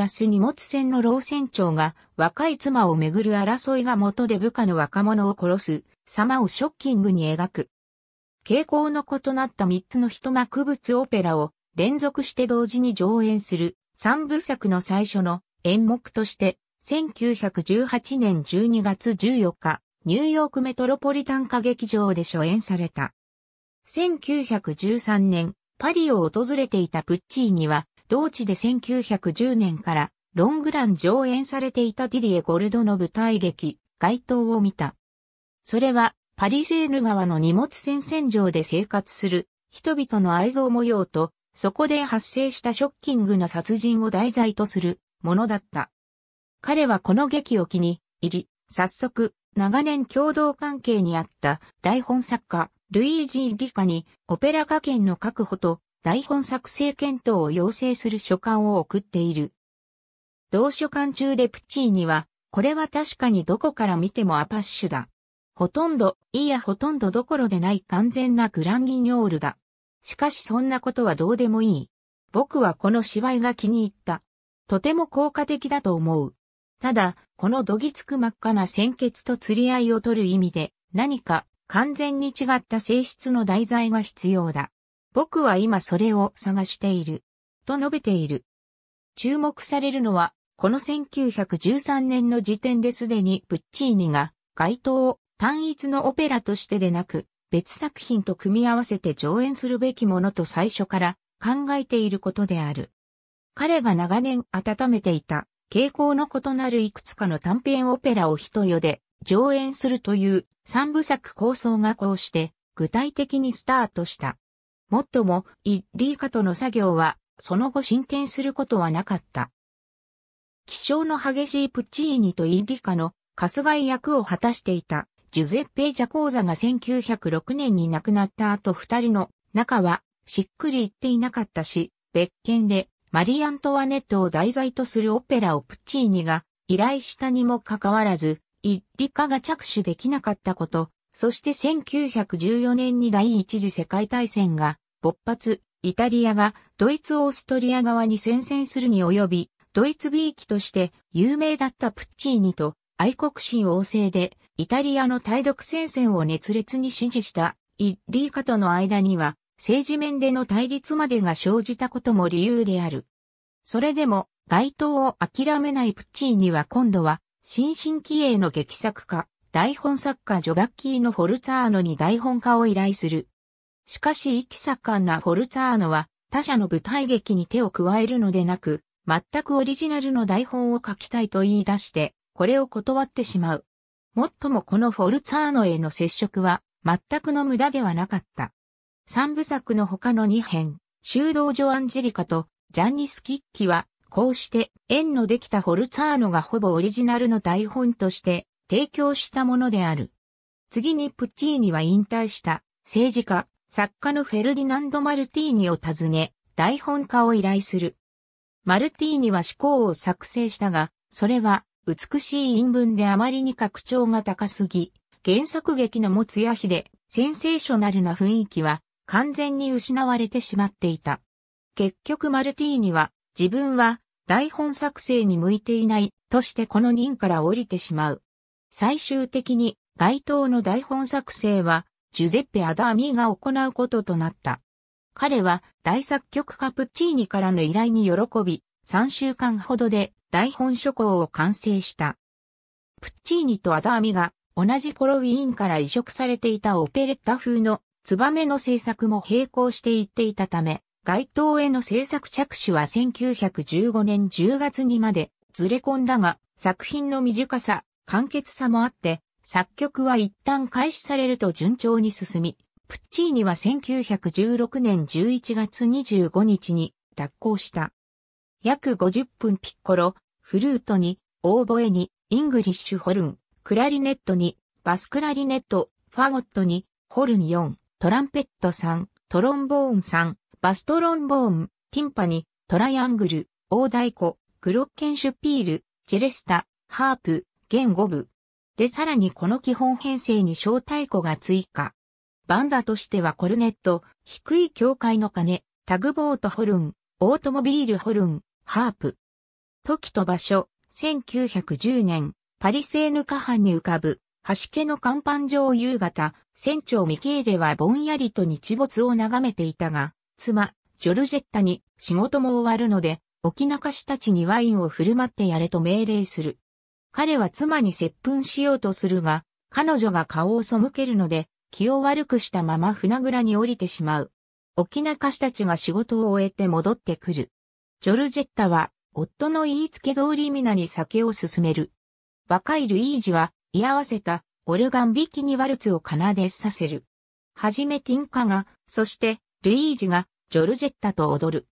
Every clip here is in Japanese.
った市荷物船の老船長が若い妻をめぐる争いが元で部下の若者を殺す様をショッキングに描く。傾向の異なった3つの一幕物オペラを連続して同時に上演する三部作の最初の演目として1918年12月14日ニューヨークメトロポリタン歌劇場で初演された。1913年パリを訪れていたプッチーニは同地で1910年からロングラン上演されていたディディエ・ゴルドの舞台劇、街頭を見た。それは、パリセーヌ川の荷物船船上で生活する人々の愛憎模様と、そこで発生したショッキングな殺人を題材とするものだった。彼はこの劇を機に入り、早速、長年共同関係にあった台本作家、ルイージ・リカにオペラ歌圏の確保と台本作成検討を要請する書簡を送っている。同書簡中でプチーニは、これは確かにどこから見てもアパッシュだ。ほとんど、いやほとんどどころでない完全なグランギニョールだ。しかしそんなことはどうでもいい。僕はこの芝居が気に入った。とても効果的だと思う。ただ、このどぎつく真っ赤な鮮血と釣り合いを取る意味で、何か完全に違った性質の題材が必要だ。僕は今それを探している。と述べている。注目されるのは、この1913年の時点ですでにプッチーニが街頭を単一のオペラとしてでなく、別作品と組み合わせて上演するべきものと最初から考えていることである。彼が長年温めていた傾向の異なるいくつかの短編オペラを一世で上演するという三部作構想がこうして具体的にスタートした。もっとも、イ・リーカとの作業は、その後進展することはなかった。気象の激しいプッチーニとイ・リカの、カスガイ役を果たしていた、ジュゼッペ・ジャコーザが1906年に亡くなった後二人の仲は、しっくりいっていなかったし、別件で、マリー・アントワネットを題材とするオペラをプッチーニが依頼したにもかかわらず、イ・リカが着手できなかったこと、そして1914年に第一次世界大戦が勃発、イタリアがドイツ・オーストリア側に宣戦するに及び、ドイツ B 機として有名だったプッチーニと愛国心旺盛でイタリアの対独戦線を熱烈に支持したイ・リーカとの間には政治面での対立までが生じたことも理由である。それでも街頭を諦めないプッチーニは今度は新進気鋭の劇作家台本作家ジョバッキーのフォルツァーノに台本化を依頼する。しかし意気盛んなフォルツァーノは他社の舞台劇に手を加えるのでなく、全くオリジナルの台本を書きたいと言い出して、これを断ってしまう。もっともこのフォルツァーノへの接触は全くの無駄ではなかった。三部作の他の二編、修道女アンジェリカとジャンニス・キッキは、こうして縁のできたフォルツァーノがほぼオリジナルの台本として提供したものである。次にプッチーニは引退した政治家、作家のフェルディナンド・マルティーニを訪ね、台本化を依頼する。マルティーニは思考を作成したが、それは美しい韻文であまりに拡張が高すぎ、原作劇の持つやひで、センセーショナルな雰囲気は完全に失われてしまっていた。結局マルティーニは自分は台本作成に向いていないとしてこの任から降りてしまう。最終的に該当の台本作成はジュゼッペ・アダーミーが行うこととなった。彼は大作曲家プッチーニからの依頼に喜び、3週間ほどで台本書稿を完成した。プッチーニとアダーミが同じ頃ウィーンから移植されていたオペレッタ風のツバメの制作も並行していっていたため、街頭への制作着手は1915年10月にまでずれ込んだが、作品の短さ、簡潔さもあって、作曲は一旦開始されると順調に進み、プッチーニは1916年11月25日に脱行した。約50分ピッコロ、フルートに、オーボエに、イングリッシュホルン、クラリネットに、バスクラリネット、ファゴットに、ホルン4、トランペット3、トロンボーン3、バストロンボーン、ティンパに、トライアングル、大太鼓、グロッケンシュピール、チェレスタ、ハープ、現5部。でさらにこの基本編成に招待庫が追加。バンダとしてはコルネット、低い境界の鐘、タグボートホルン、オートモビールホルン、ハープ。時と場所、1910年、パリセーヌ下半に浮かぶ、橋家の甲板上夕方、船長ミケーレはぼんやりと日没を眺めていたが、妻、ジョルジェッタに仕事も終わるので、沖中氏たちにワインを振る舞ってやれと命令する。彼は妻に接吻しようとするが、彼女が顔を背けるので、気を悪くしたまま船倉に降りてしまう。沖中氏たちが仕事を終えて戻ってくる。ジョルジェッタは、夫の言いつけ通り皆に酒を勧める。若いルイージは、居合わせた、オルガンビきにワルツを奏でさせる。はじめティンカが、そして、ルイージが、ジョルジェッタと踊る。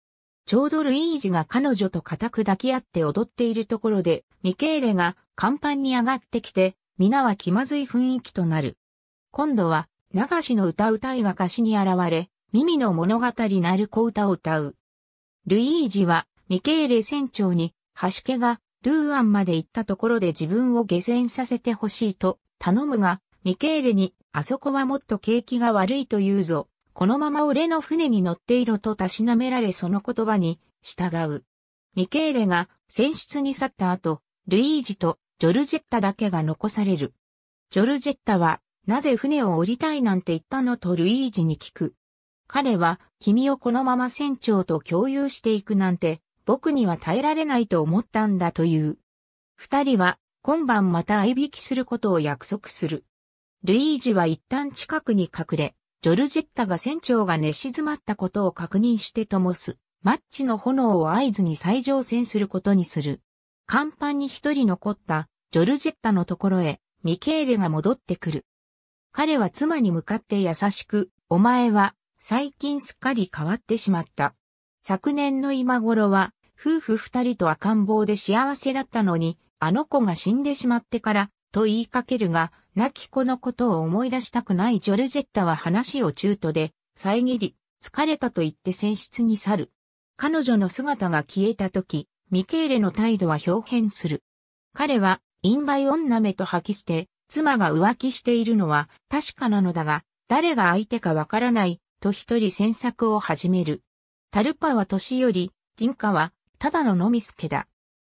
ちょうどルイージが彼女と固く抱き合って踊っているところで、ミケーレが甲板に上がってきて、皆は気まずい雰囲気となる。今度は、流しの歌うたいが歌詞に現れ、耳の物語なる小歌を歌う。ルイージは、ミケーレ船長に、橋家が、ルーアンまで行ったところで自分を下船させてほしいと、頼むが、ミケーレに、あそこはもっと景気が悪いと言うぞ、このまま俺の船に乗っていろとたしなめられその言葉に従う。ミケーレが船室に去った後、ルイージとジョルジェッタだけが残される。ジョルジェッタは、なぜ船を降りたいなんて言ったのとルイージに聞く。彼は、君をこのまま船長と共有していくなんて、僕には耐えられないと思ったんだという。二人は、今晩また合引きすることを約束する。ルイージは一旦近くに隠れ、ジョルジェッタが船長が寝静まったことを確認して灯す、マッチの炎を合図に再乗船することにする。甲板に一人残ったジョルジェッタのところへミケーレが戻ってくる。彼は妻に向かって優しく、お前は最近すっかり変わってしまった。昨年の今頃は夫婦二人と赤ん坊で幸せだったのに、あの子が死んでしまってから、と言いかけるが、亡き子のことを思い出したくないジョルジェッタは話を中途で、遮り、疲れたと言って戦室に去る。彼女の姿が消えた時、ミケーレの態度は表変する。彼は、インバイ女目と吐き捨て、妻が浮気しているのは確かなのだが、誰が相手かわからない、と一人詮索を始める。タルパは年より、銀ィンカは、ただのノミスケだ。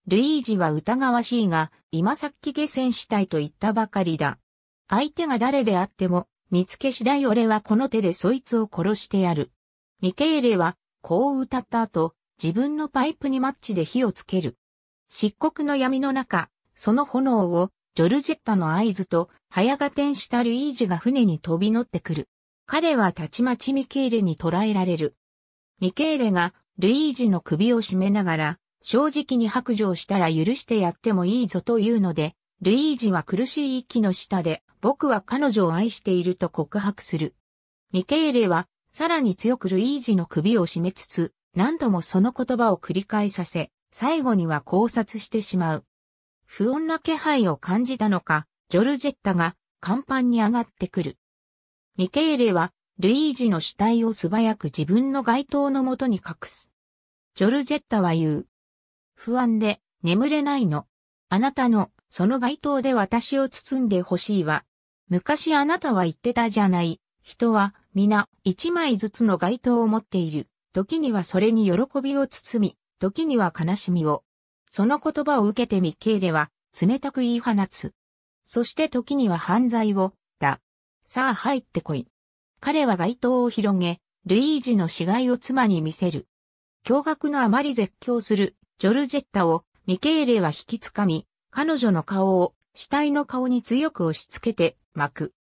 ルイージは疑わしいが、今さっき下船したいと言ったばかりだ。相手が誰であっても、見つけ次第俺はこの手でそいつを殺してやる。ミケーレは、こう歌った後、自分のパイプにマッチで火をつける。漆黒の闇の中、その炎を、ジョルジェッタの合図と、早が転したルイージが船に飛び乗ってくる。彼はたちまちミケーレに捕らえられる。ミケーレが、ルイージの首を絞めながら、正直に白状したら許してやってもいいぞというので、ルイージは苦しい息の下で、僕は彼女を愛していると告白する。ミケーレは、さらに強くルイージの首を絞めつつ、何度もその言葉を繰り返させ、最後には考察してしまう。不穏な気配を感じたのか、ジョルジェッタが、甲板に上がってくる。ミケーレは、ルイージの死体を素早く自分の街灯のもとに隠す。ジョルジェッタは言う。不安で、眠れないの。あなたのその街灯で私を包んでほしいわ。昔あなたは言ってたじゃない。人は皆一枚ずつの街灯を持っている。時にはそれに喜びを包み、時には悲しみを。その言葉を受けてミケーレは冷たく言い放つ。そして時には犯罪を、だ。さあ入ってこい。彼は街灯を広げ、ルイージの死骸を妻に見せる。驚愕のあまり絶叫するジョルジェッタをミケーレは引きつかみ、彼女の顔を死体の顔に強く押し付けて巻く。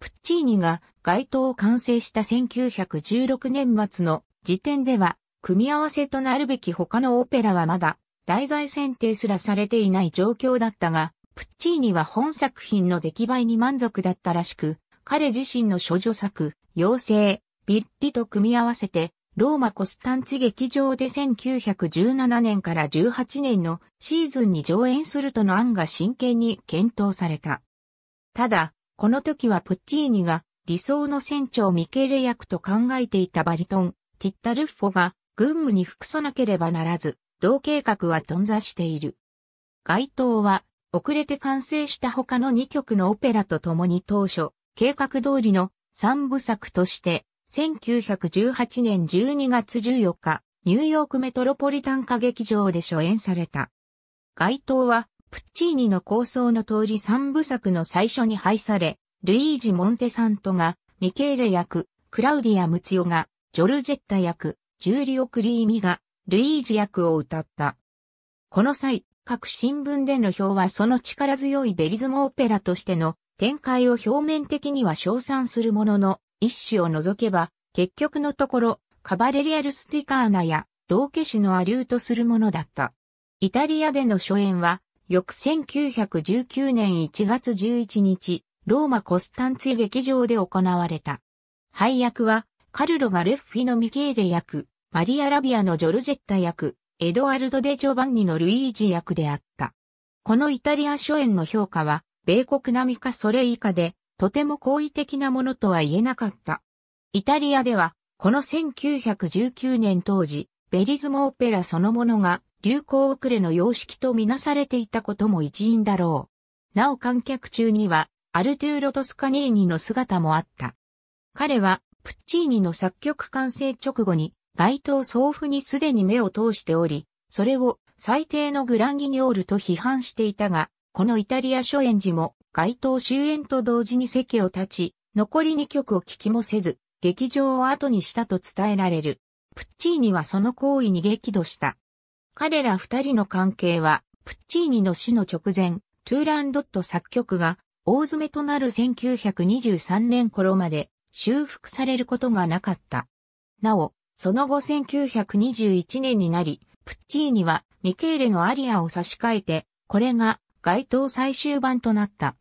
プッチーニが街頭を完成した1916年末の時点では、組み合わせとなるべき他のオペラはまだ、題材選定すらされていない状況だったが、プッチーニは本作品の出来栄えに満足だったらしく、彼自身の処女作、妖精、ビッリと組み合わせて、ローマコスタンチ劇場で1917年から18年のシーズンに上演するとの案が真剣に検討された。ただ、この時はプッチーニが理想の船長ミケレ役と考えていたバリトン、ティッタルッフォが軍務に服さなければならず、同計画は頓挫している。街頭は遅れて完成した他の2曲のオペラと共に当初、計画通りの3部作として1918年12月14日、ニューヨークメトロポリタン歌劇場で初演された。街頭は、プッチーニの構想の通り三部作の最初に配され、ルイージ・モンテサントが、ミケーレ役、クラウディア・ムツヨが、ジョルジェッタ役、ジューリオ・クリーミが、ルイージ役を歌った。この際、各新聞での表はその力強いベリズムオペラとしての展開を表面的には称賛するものの、一種を除けば、結局のところ、カバレリアルスティカーナや、道化師のアリューとするものだった。イタリアでの初演は、翌1919年1月11日、ローマコスタンツィ劇場で行われた。配役は、カルロがレッフィのミケーレ役、マリア・ラビアのジョルジェッタ役、エドワルド・デ・ジョバンニのルイージ役であった。このイタリア初演の評価は、米国並みかそれ以下で、とても好意的なものとは言えなかった。イタリアでは、この1919年当時、ベリズムオペラそのものが流行遅れの様式とみなされていたことも一因だろう。なお観客中には、アルトゥーロ・トスカニーニの姿もあった。彼は、プッチーニの作曲完成直後に、街頭送付にすでに目を通しており、それを最低のグランギニョールと批判していたが、このイタリア初演時も街頭終演と同時に席を立ち、残り2曲を聴きもせず、劇場を後にしたと伝えられる。プッチーニはその行為に激怒した。彼ら二人の関係は、プッチーニの死の直前、トゥーランドット作曲が大詰めとなる1923年頃まで修復されることがなかった。なお、その後1921年になり、プッチーニはミケーレのアリアを差し替えて、これが街頭最終版となった。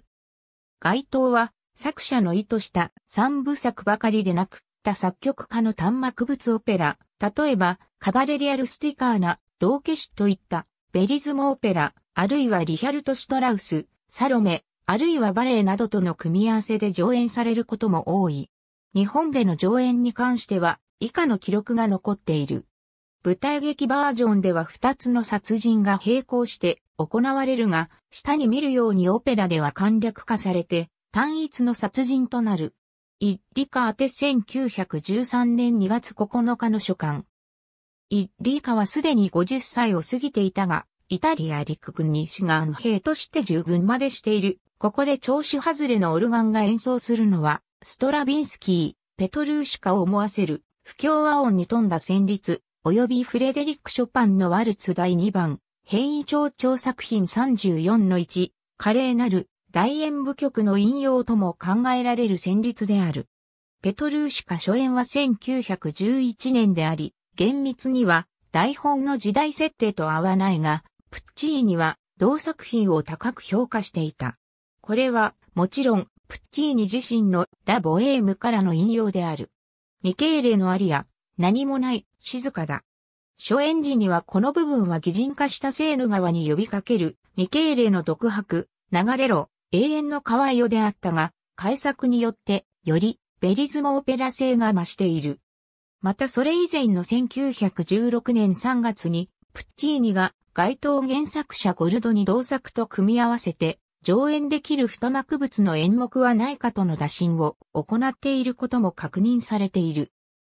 街頭は作者の意図した三部作ばかりでなく、他作曲家の端幕物オペラ、例えばカバレリアルスティカーナ、ドーケシュといったベリズムオペラ、あるいはリヒャルト・シュトラウス、サロメ、あるいはバレエなどとの組み合わせで上演されることも多い。日本での上演に関しては以下の記録が残っている。舞台劇バージョンでは2つの殺人が並行して行われるが、下に見るようにオペラでは簡略化されて、単一の殺人となる。イッリカ宛て1913年2月9日の書簡。イッリカはすでに50歳を過ぎていたが、イタリア陸軍に志願兵として従軍までしている。ここで調子外れのオルガンが演奏するのは、ストラビンスキー、ペトルーシュカを思わせる、不協和音に富んだ旋律、及びフレデリック・ショパンのワルツ第2番、変異調調作品34の1、華麗なる大演舞曲の引用とも考えられる旋律である。ペトルーシカ初演は1911年であり、厳密には台本の時代設定と合わないが、プッチーニは同作品を高く評価していた。これは、もちろん、プッチーニ自身のラ・ボエームからの引用である。ミケーレのアリア、何もない、静かだ。初演時にはこの部分は擬人化したセーヌ川に呼びかける、未経ーの独白、流れろ、永遠の川よであったが、改作によって、より、ベリズムオペラ性が増している。またそれ以前の1916年3月に、プッチーニが該当原作者ゴルドに同作と組み合わせて、上演できる二幕物の演目はないかとの打診を行っていることも確認されている。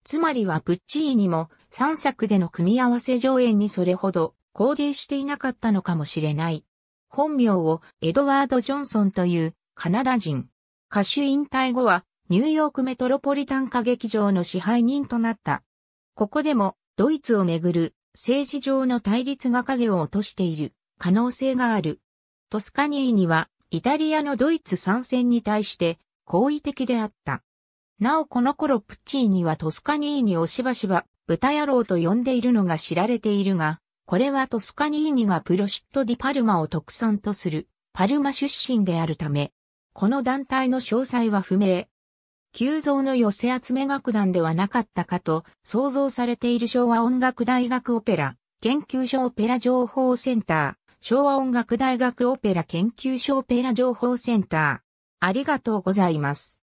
つまりはプッチーニも3作での組み合わせ上演にそれほど肯定していなかったのかもしれない。本名をエドワード・ジョンソンというカナダ人。歌手引退後はニューヨークメトロポリタン歌劇場の支配人となった。ここでもドイツをめぐる政治上の対立が影を落としている可能性がある。トスカニーにはイタリアのドイツ参戦に対して好意的であった。なおこの頃プッチーニはトスカニーニをしばしば豚野郎と呼んでいるのが知られているが、これはトスカニーニがプロシット・ディ・パルマを特産とするパルマ出身であるため、この団体の詳細は不明。急増の寄せ集め楽団ではなかったかと想像されている昭和音楽大学オペラ研究所オペラ情報センター、昭和音楽大学オペラ研究所オペラ情報センター。ありがとうございます。